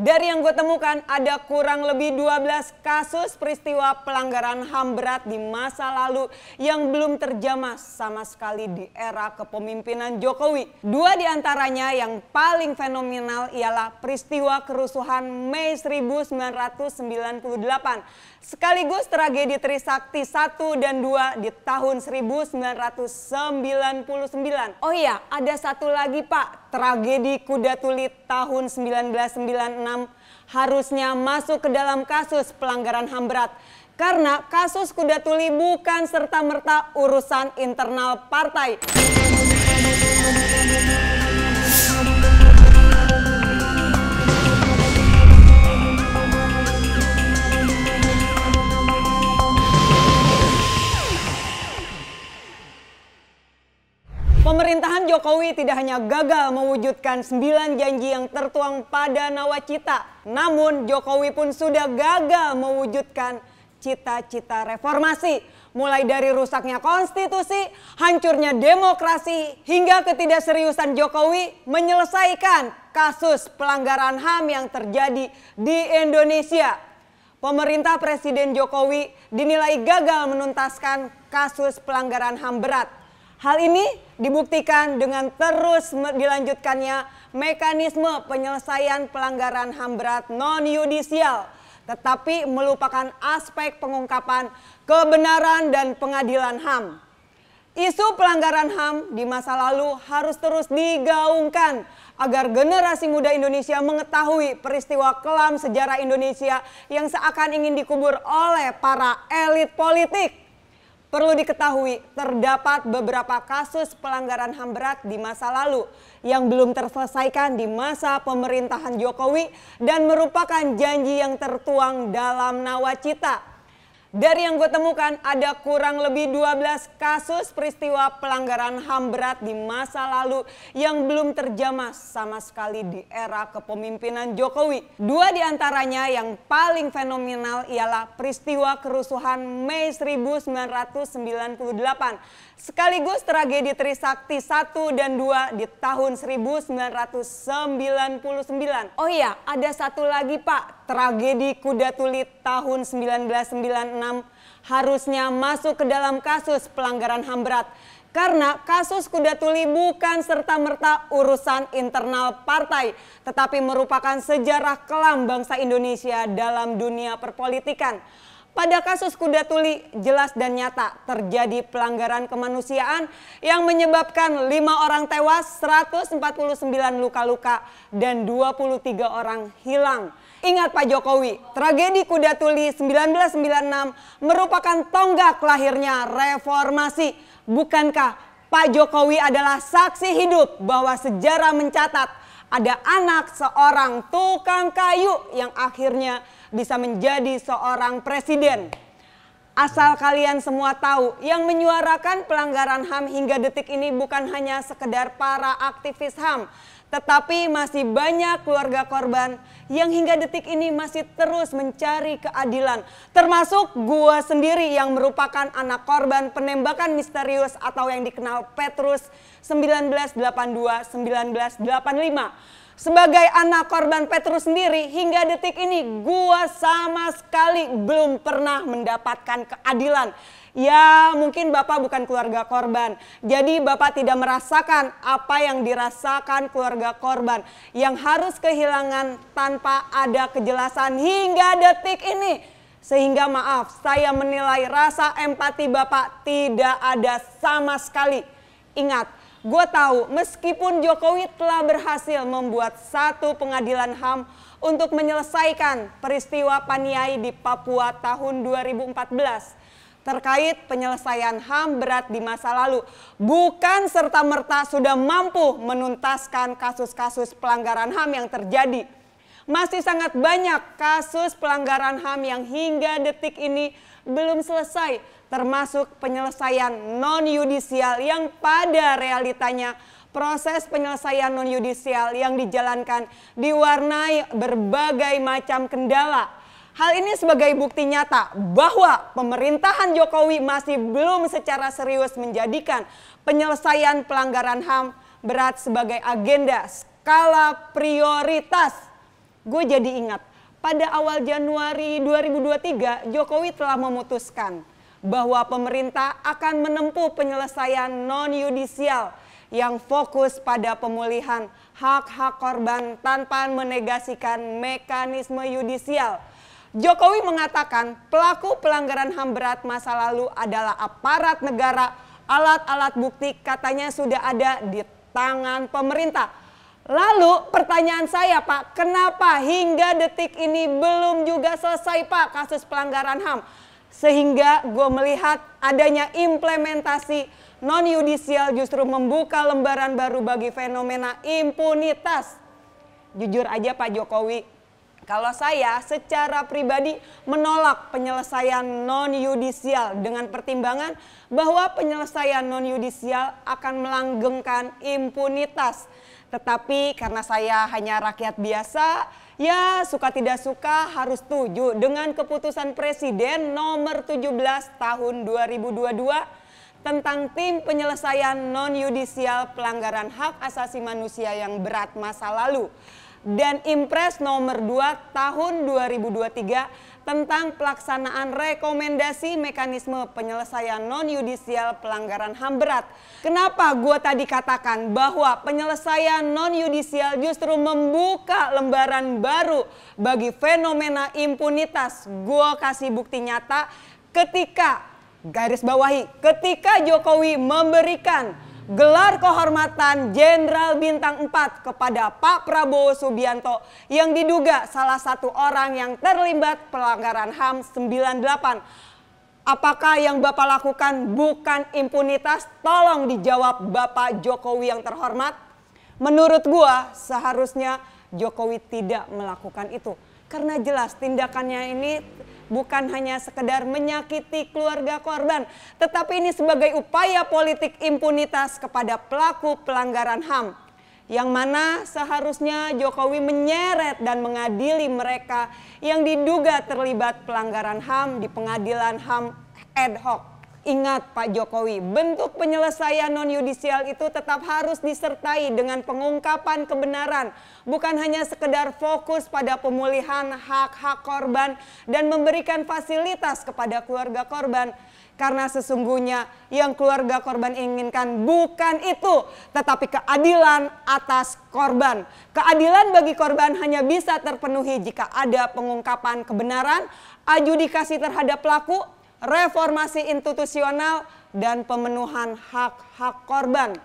Dari yang gue temukan ada kurang lebih 12 kasus peristiwa pelanggaran HAM berat di masa lalu yang belum terjamah sama sekali di era kepemimpinan Jokowi. Dua di antaranya yang paling fenomenal ialah peristiwa kerusuhan Mei 1998 sekaligus tragedi Trisakti 1 dan 2 di tahun 1999. Oh iya, ada satu lagi Pak, tragedi kuda tuli tahun 1996 harusnya masuk ke dalam kasus pelanggaran HAM berat karena kasus kuda tuli bukan serta-merta urusan internal partai. Jokowi tidak hanya gagal mewujudkan sembilan janji yang tertuang pada nawacita, namun Jokowi pun sudah gagal mewujudkan cita-cita reformasi. Mulai dari rusaknya konstitusi, hancurnya demokrasi, hingga ketidakseriusan Jokowi menyelesaikan kasus pelanggaran HAM yang terjadi di Indonesia. Pemerintah Presiden Jokowi dinilai gagal menuntaskan kasus pelanggaran HAM berat Hal ini dibuktikan dengan terus dilanjutkannya mekanisme penyelesaian pelanggaran HAM berat non yudisial tetapi melupakan aspek pengungkapan kebenaran dan pengadilan HAM. Isu pelanggaran HAM di masa lalu harus terus digaungkan agar generasi muda Indonesia mengetahui peristiwa kelam sejarah Indonesia yang seakan ingin dikubur oleh para elit politik. Perlu diketahui, terdapat beberapa kasus pelanggaran HAM berat di masa lalu yang belum terselesaikan di masa pemerintahan Jokowi dan merupakan janji yang tertuang dalam nawacita dari yang gue temukan ada kurang lebih 12 kasus peristiwa pelanggaran HAM berat di masa lalu yang belum terjamah sama sekali di era kepemimpinan Jokowi. Dua di antaranya yang paling fenomenal ialah peristiwa kerusuhan Mei 1998 sekaligus tragedi Trisakti 1 dan 2 di tahun 1999. Oh iya, ada satu lagi Pak, tragedi Kuda Tuli tahun 1996 6 harusnya masuk ke dalam kasus pelanggaran HAM berat. Karena kasus kuda tuli bukan serta-merta urusan internal partai, tetapi merupakan sejarah kelam bangsa Indonesia dalam dunia perpolitikan. Pada kasus kuda tuli jelas dan nyata terjadi pelanggaran kemanusiaan yang menyebabkan lima orang tewas, 149 luka-luka dan 23 orang hilang. Ingat Pak Jokowi, tragedi Kuda Tuli 1996 merupakan tonggak lahirnya reformasi. Bukankah Pak Jokowi adalah saksi hidup bahwa sejarah mencatat ada anak seorang tukang kayu yang akhirnya bisa menjadi seorang presiden. Asal kalian semua tahu, yang menyuarakan pelanggaran HAM hingga detik ini bukan hanya sekedar para aktivis HAM, tetapi masih banyak keluarga korban yang hingga detik ini masih terus mencari keadilan. Termasuk gua sendiri yang merupakan anak korban penembakan misterius atau yang dikenal Petrus 1982-1985 sebagai anak korban Petrus sendiri hingga detik ini gua sama sekali belum pernah mendapatkan keadilan. Ya mungkin Bapak bukan keluarga korban. Jadi Bapak tidak merasakan apa yang dirasakan keluarga korban. Yang harus kehilangan tanpa ada kejelasan hingga detik ini. Sehingga maaf saya menilai rasa empati Bapak tidak ada sama sekali. Ingat Gue tahu meskipun Jokowi telah berhasil membuat satu pengadilan HAM untuk menyelesaikan peristiwa Paniai di Papua tahun 2014 terkait penyelesaian HAM berat di masa lalu. Bukan serta-merta sudah mampu menuntaskan kasus-kasus pelanggaran HAM yang terjadi. Masih sangat banyak kasus pelanggaran HAM yang hingga detik ini belum selesai termasuk penyelesaian non-yudisial yang pada realitanya proses penyelesaian non-yudisial yang dijalankan diwarnai berbagai macam kendala. Hal ini sebagai bukti nyata bahwa pemerintahan Jokowi masih belum secara serius menjadikan penyelesaian pelanggaran HAM berat sebagai agenda skala prioritas. Gue jadi ingat, pada awal Januari 2023 Jokowi telah memutuskan bahwa pemerintah akan menempuh penyelesaian non-yudisial yang fokus pada pemulihan hak-hak korban tanpa menegasikan mekanisme yudisial. Jokowi mengatakan pelaku pelanggaran HAM berat masa lalu adalah aparat negara, alat-alat bukti katanya sudah ada di tangan pemerintah. Lalu pertanyaan saya Pak, kenapa hingga detik ini belum juga selesai Pak kasus pelanggaran HAM? Sehingga gue melihat adanya implementasi non-yudisial justru membuka lembaran baru bagi fenomena impunitas. Jujur aja Pak Jokowi, kalau saya secara pribadi menolak penyelesaian non-yudisial dengan pertimbangan bahwa penyelesaian non-yudisial akan melanggengkan impunitas. Tetapi karena saya hanya rakyat biasa, ya suka tidak suka harus setuju dengan keputusan Presiden nomor 17 tahun 2022 tentang tim penyelesaian non-yudisial pelanggaran hak asasi manusia yang berat masa lalu dan Impres nomor 2 tahun 2023 tentang pelaksanaan rekomendasi mekanisme penyelesaian non-yudisial pelanggaran HAM berat. Kenapa gue tadi katakan bahwa penyelesaian non-yudisial justru membuka lembaran baru bagi fenomena impunitas? Gue kasih bukti nyata ketika, garis bawahi, ketika Jokowi memberikan gelar kehormatan Jenderal Bintang 4 kepada Pak Prabowo Subianto yang diduga salah satu orang yang terlibat pelanggaran HAM 98. Apakah yang Bapak lakukan bukan impunitas? Tolong dijawab Bapak Jokowi yang terhormat. Menurut gua seharusnya Jokowi tidak melakukan itu. Karena jelas tindakannya ini bukan hanya sekedar menyakiti keluarga korban, tetapi ini sebagai upaya politik impunitas kepada pelaku pelanggaran HAM yang mana seharusnya Jokowi menyeret dan mengadili mereka yang diduga terlibat pelanggaran HAM di pengadilan HAM ad hoc. Ingat Pak Jokowi, bentuk penyelesaian non-yudisial itu tetap harus disertai dengan pengungkapan kebenaran. Bukan hanya sekedar fokus pada pemulihan hak-hak korban dan memberikan fasilitas kepada keluarga korban. Karena sesungguhnya yang keluarga korban inginkan bukan itu, tetapi keadilan atas korban. Keadilan bagi korban hanya bisa terpenuhi jika ada pengungkapan kebenaran, adjudikasi terhadap pelaku, reformasi institusional dan pemenuhan hak-hak korban.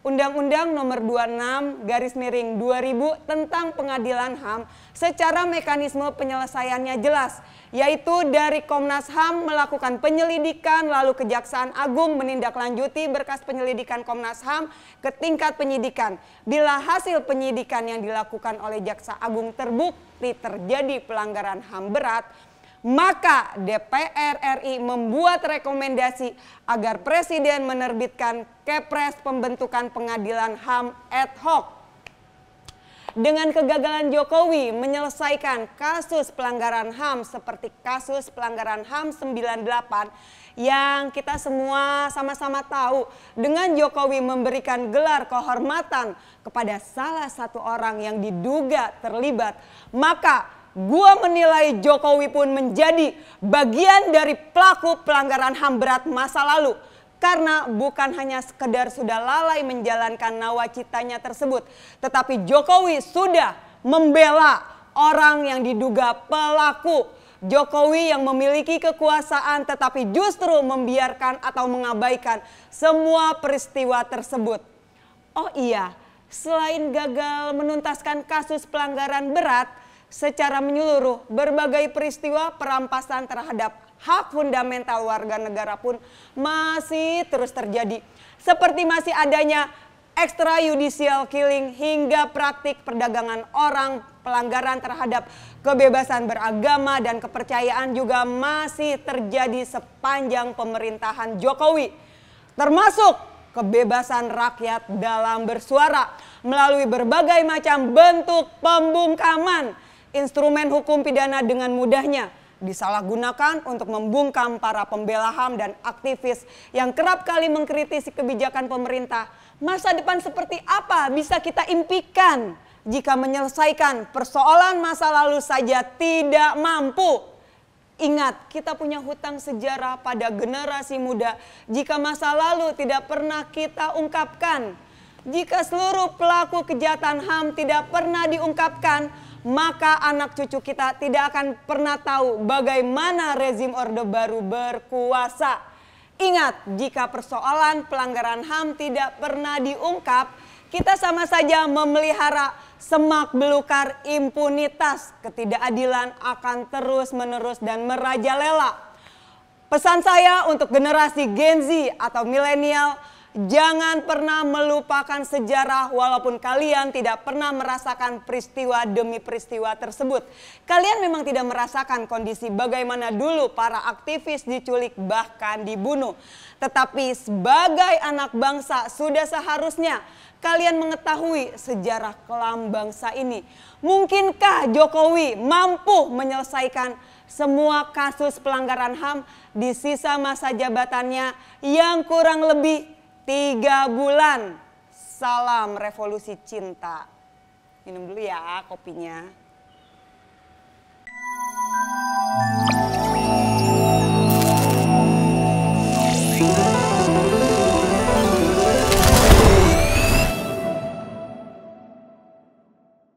Undang-Undang Nomor 26 Garis Miring 2000 tentang Pengadilan HAM secara mekanisme penyelesaiannya jelas, yaitu dari Komnas HAM melakukan penyelidikan lalu Kejaksaan Agung menindaklanjuti berkas penyelidikan Komnas HAM ke tingkat penyidikan. Bila hasil penyidikan yang dilakukan oleh Jaksa Agung terbukti terjadi pelanggaran HAM berat, maka DPR RI membuat rekomendasi agar Presiden menerbitkan Kepres Pembentukan Pengadilan HAM ad hoc dengan kegagalan Jokowi menyelesaikan kasus pelanggaran HAM seperti kasus pelanggaran HAM 98 yang kita semua sama-sama tahu dengan Jokowi memberikan gelar kehormatan kepada salah satu orang yang diduga terlibat maka gua menilai Jokowi pun menjadi bagian dari pelaku pelanggaran HAM berat masa lalu karena bukan hanya sekedar sudah lalai menjalankan nawacitanya tersebut, tetapi Jokowi sudah membela orang yang diduga pelaku. Jokowi yang memiliki kekuasaan tetapi justru membiarkan atau mengabaikan semua peristiwa tersebut. Oh iya, selain gagal menuntaskan kasus pelanggaran berat, secara menyeluruh berbagai peristiwa perampasan terhadap hak fundamental warga negara pun masih terus terjadi. Seperti masih adanya extrajudicial killing hingga praktik perdagangan orang, pelanggaran terhadap kebebasan beragama dan kepercayaan juga masih terjadi sepanjang pemerintahan Jokowi. Termasuk kebebasan rakyat dalam bersuara melalui berbagai macam bentuk pembungkaman Instrumen hukum pidana dengan mudahnya disalahgunakan untuk membungkam para pembela HAM dan aktivis yang kerap kali mengkritisi kebijakan pemerintah. Masa depan seperti apa bisa kita impikan jika menyelesaikan persoalan masa lalu saja tidak mampu? Ingat, kita punya hutang sejarah pada generasi muda jika masa lalu tidak pernah kita ungkapkan. Jika seluruh pelaku kejahatan HAM tidak pernah diungkapkan, maka anak cucu kita tidak akan pernah tahu bagaimana rezim Orde Baru berkuasa. Ingat, jika persoalan pelanggaran HAM tidak pernah diungkap, kita sama saja memelihara semak belukar impunitas. Ketidakadilan akan terus-menerus dan merajalela. Pesan saya untuk generasi Gen Z atau milenial, Jangan pernah melupakan sejarah walaupun kalian tidak pernah merasakan peristiwa demi peristiwa tersebut. Kalian memang tidak merasakan kondisi bagaimana dulu para aktivis diculik bahkan dibunuh. Tetapi sebagai anak bangsa sudah seharusnya kalian mengetahui sejarah kelam bangsa ini. Mungkinkah Jokowi mampu menyelesaikan semua kasus pelanggaran HAM di sisa masa jabatannya yang kurang lebih Tiga bulan. Salam revolusi cinta. Minum dulu ya kopinya. Thank